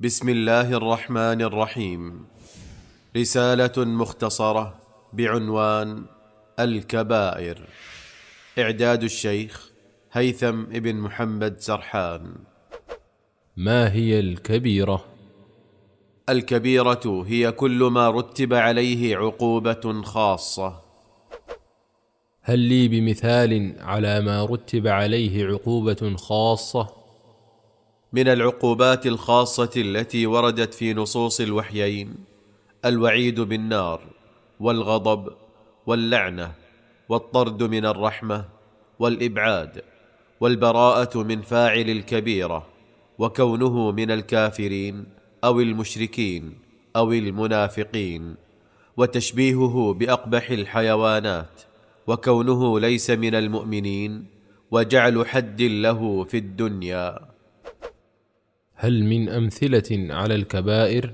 بسم الله الرحمن الرحيم رسالة مختصرة بعنوان الكبائر إعداد الشيخ هيثم ابن محمد سرحان ما هي الكبيرة؟ الكبيرة هي كل ما رتب عليه عقوبة خاصة هل لي بمثال على ما رتب عليه عقوبة خاصة؟ من العقوبات الخاصه التي وردت في نصوص الوحيين الوعيد بالنار والغضب واللعنه والطرد من الرحمه والابعاد والبراءه من فاعل الكبيره وكونه من الكافرين او المشركين او المنافقين وتشبيهه باقبح الحيوانات وكونه ليس من المؤمنين وجعل حد له في الدنيا هل من امثله على الكبائر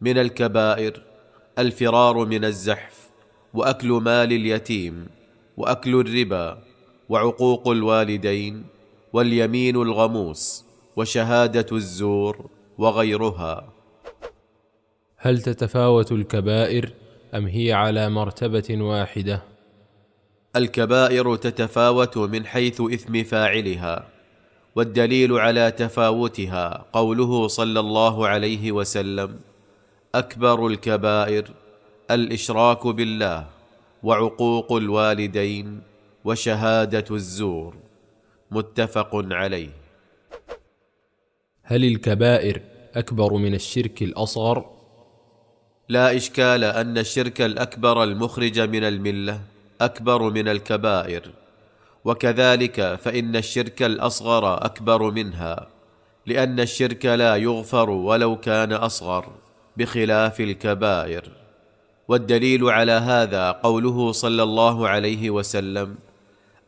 من الكبائر الفرار من الزحف واكل مال اليتيم واكل الربا وعقوق الوالدين واليمين الغموس وشهاده الزور وغيرها هل تتفاوت الكبائر ام هي على مرتبه واحده الكبائر تتفاوت من حيث اثم فاعلها والدليل على تفاوتها قوله صلى الله عليه وسلم اكبر الكبائر الاشراك بالله وعقوق الوالدين وشهاده الزور متفق عليه هل الكبائر اكبر من الشرك الاصغر لا اشكال ان الشرك الاكبر المخرج من المله اكبر من الكبائر وكذلك فان الشرك الاصغر اكبر منها لان الشرك لا يغفر ولو كان اصغر بخلاف الكبائر والدليل على هذا قوله صلى الله عليه وسلم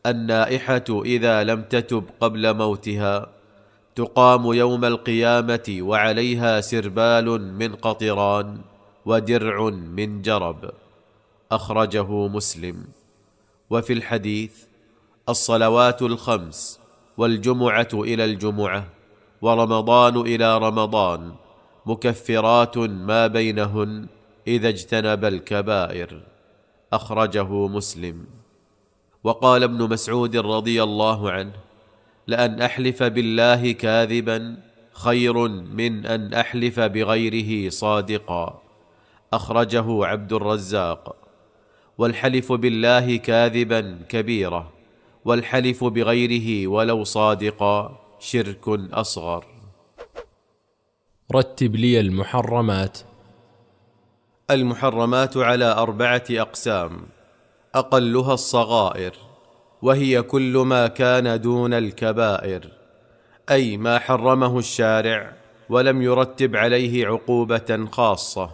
النائحه اذا لم تتب قبل موتها تقام يوم القيامه وعليها سربال من قطران ودرع من جرب اخرجه مسلم وفي الحديث الصلوات الخمس والجمعه الى الجمعه ورمضان الى رمضان مكفرات ما بينهن اذا اجتنب الكبائر اخرجه مسلم وقال ابن مسعود رضي الله عنه لان احلف بالله كاذبا خير من ان احلف بغيره صادقا اخرجه عبد الرزاق والحلف بالله كاذبا كبيره والحلف بغيره ولو صادقا شرك اصغر رتب لي المحرمات المحرمات على اربعه اقسام اقلها الصغائر وهي كل ما كان دون الكبائر اي ما حرمه الشارع ولم يرتب عليه عقوبه خاصه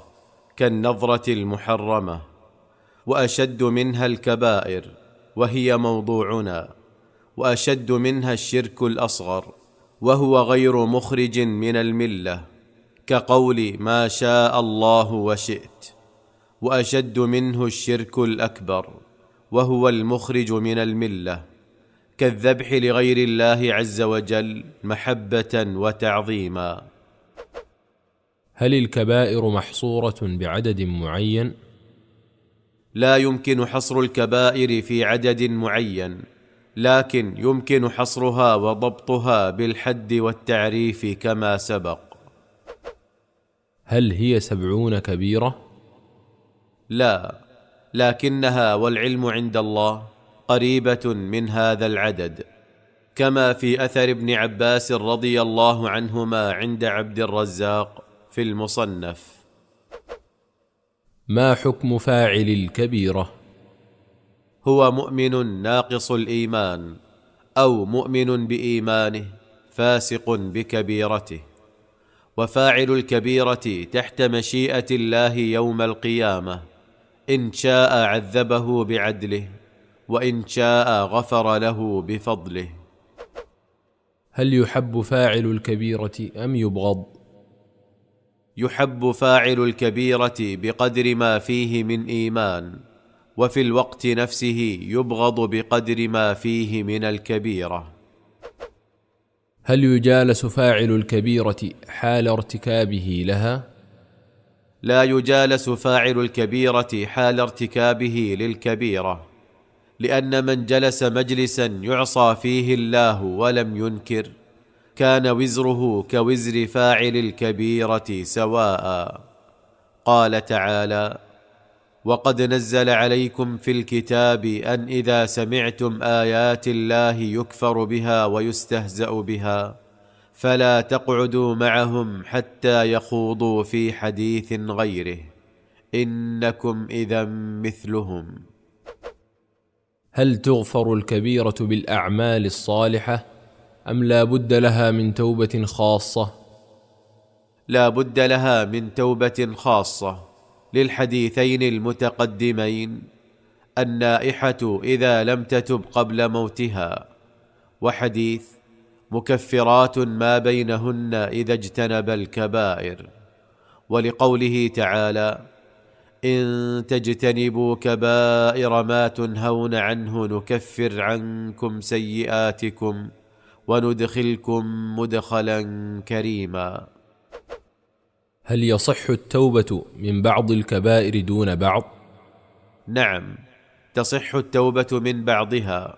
كالنظره المحرمه واشد منها الكبائر وهي موضوعنا واشد منها الشرك الاصغر وهو غير مخرج من المله كقول ما شاء الله وشئت واشد منه الشرك الاكبر وهو المخرج من المله كالذبح لغير الله عز وجل محبه وتعظيما هل الكبائر محصوره بعدد معين لا يمكن حصر الكبائر في عدد معين لكن يمكن حصرها وضبطها بالحد والتعريف كما سبق هل هي سبعون كبيره لا لكنها والعلم عند الله قريبه من هذا العدد كما في اثر ابن عباس رضي الله عنهما عند عبد الرزاق في المصنف ما حكم فاعل الكبيره هو مؤمن ناقص الايمان او مؤمن بايمانه فاسق بكبيرته وفاعل الكبيره تحت مشيئه الله يوم القيامه ان شاء عذبه بعدله وان شاء غفر له بفضله هل يحب فاعل الكبيره ام يبغض يحب فاعل الكبيره بقدر ما فيه من ايمان وفي الوقت نفسه يبغض بقدر ما فيه من الكبيره هل يجالس فاعل الكبيره حال ارتكابه لها لا يجالس فاعل الكبيره حال ارتكابه للكبيره لان من جلس مجلسا يعصى فيه الله ولم ينكر كان وزره كوزر فاعل الكبيره سواء قال تعالى وقد نزل عليكم في الكتاب ان اذا سمعتم ايات الله يكفر بها ويستهزا بها فلا تقعدوا معهم حتى يخوضوا في حديث غيره انكم اذا مثلهم هل تغفر الكبيره بالاعمال الصالحه ام لا بد لها من توبه خاصه لا بد لها من توبه خاصه للحديثين المتقدمين النائحه اذا لم تتب قبل موتها وحديث مكفرات ما بينهن اذا اجتنب الكبائر ولقوله تعالى ان تجتنبوا كبائر ما تنهون عنه نكفر عنكم سيئاتكم وندخلكم مدخلا كريما هل يصح التوبه من بعض الكبائر دون بعض نعم تصح التوبه من بعضها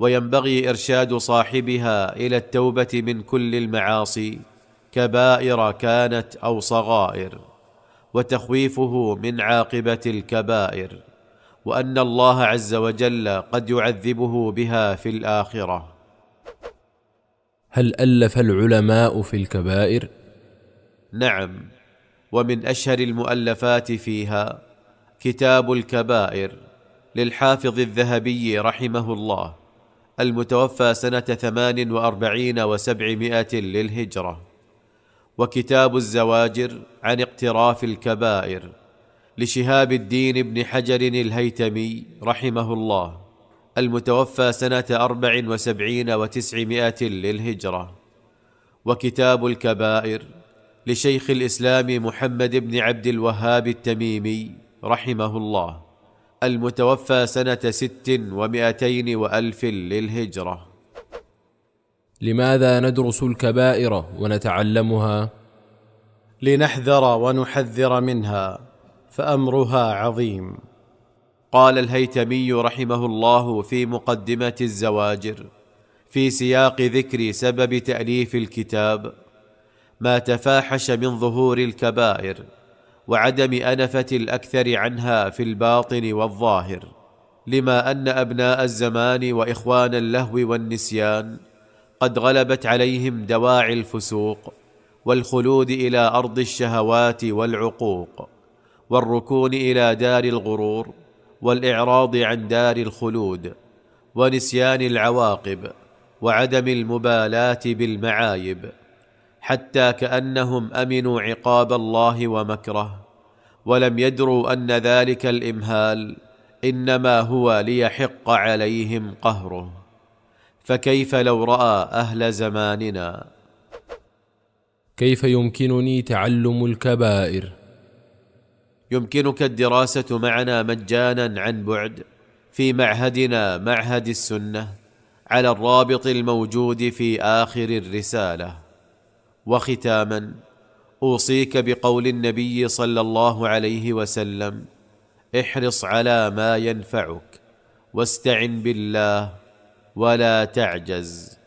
وينبغي ارشاد صاحبها الى التوبه من كل المعاصي كبائر كانت او صغائر وتخويفه من عاقبه الكبائر وان الله عز وجل قد يعذبه بها في الاخره هل الف العلماء في الكبائر نعم ومن اشهر المؤلفات فيها كتاب الكبائر للحافظ الذهبي رحمه الله المتوفى سنه ثمان واربعين وسبعمائه للهجره وكتاب الزواجر عن اقتراف الكبائر لشهاب الدين بن حجر الهيتمي رحمه الله المتوفى سنة أربع وسبعين وتسعمائة للهجرة وكتاب الكبائر لشيخ الإسلام محمد بن عبد الوهاب التميمي رحمه الله المتوفى سنة ست ومائتين وألف للهجرة لماذا ندرس الكبائر ونتعلمها؟ لنحذر ونحذر منها فأمرها عظيم قال الهيتمي رحمه الله في مقدمه الزواجر في سياق ذكر سبب تاليف الكتاب ما تفاحش من ظهور الكبائر وعدم انفه الاكثر عنها في الباطن والظاهر لما ان ابناء الزمان واخوان اللهو والنسيان قد غلبت عليهم دواعي الفسوق والخلود الى ارض الشهوات والعقوق والركون الى دار الغرور والاعراض عن دار الخلود ونسيان العواقب وعدم المبالاه بالمعايب حتى كانهم امنوا عقاب الله ومكره ولم يدروا ان ذلك الامهال انما هو ليحق عليهم قهره فكيف لو راى اهل زماننا كيف يمكنني تعلم الكبائر يمكنك الدراسه معنا مجانا عن بعد في معهدنا معهد السنه على الرابط الموجود في اخر الرساله وختاما اوصيك بقول النبي صلى الله عليه وسلم احرص على ما ينفعك واستعن بالله ولا تعجز